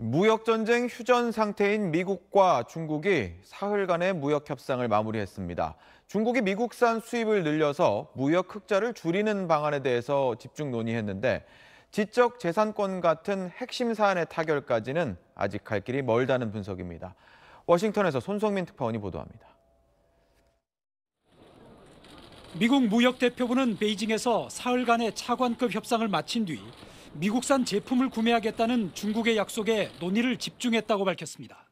무역전쟁 휴전 상태인 미국과 중국이 사흘간의 무역 협상을 마무리했습니다. 중국이 미국산 수입을 늘려서 무역 흑자를 줄이는 방안에 대해서 집중 논의했는데 지적 재산권 같은 핵심 사안의 타결까지는 아직 갈 길이 멀다는 분석입니다. 워싱턴에서 손성민 특파원이 보도합니다. 미국 무역 대표부는 베이징에서 사흘간의 차관급 협상을 마친 뒤 미국산 제품을 구매하겠다는 중국의 약속에 논의를 집중했다고 밝혔습니다.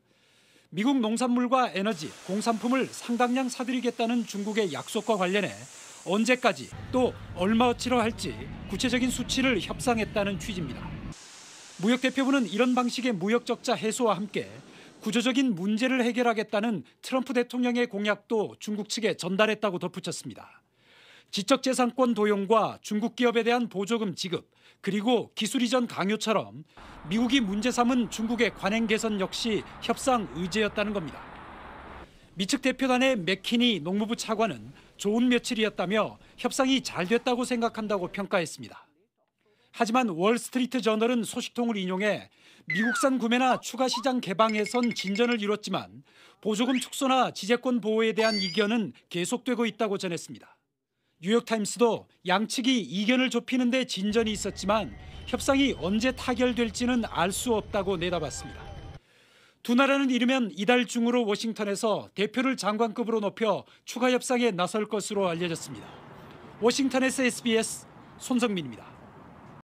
미국 농산물과 에너지, 공산품을 상당량 사들이겠다는 중국의 약속과 관련해 언제까지 또 얼마어치로 할지 구체적인 수치를 협상했다는 취지입니다. 무역 대표부는 이런 방식의 무역 적자 해소와 함께 구조적인 문제를 해결하겠다는 트럼프 대통령의 공약도 중국 측에 전달했다고 덧붙였습니다. 지적재산권 도용과 중국 기업에 대한 보조금 지급, 그리고 기술 이전 강요처럼 미국이 문제 삼은 중국의 관행 개선 역시 협상 의제였다는 겁니다. 미측 대표단의 맥키니 농무부 차관은 좋은 며칠이었다며 협상이 잘 됐다고 생각한다고 평가했습니다. 하지만 월스트리트 저널은 소식통을 인용해 미국산 구매나 추가 시장 개방에선 진전을 이뤘지만 보조금 축소나 지재권 보호에 대한 이견은 계속되고 있다고 전했습니다. 뉴욕타임스도 양측이 이견을 좁히는 데 진전이 있었지만 협상이 언제 타결될지는 알 수 없다고 내다봤습니다. 두 나라는 이르면 이달 중으로 워싱턴에서 대표를 장관급으로 높여 추가 협상에 나설 것으로 알려졌습니다. 워싱턴에서 SBS 손성민입니다.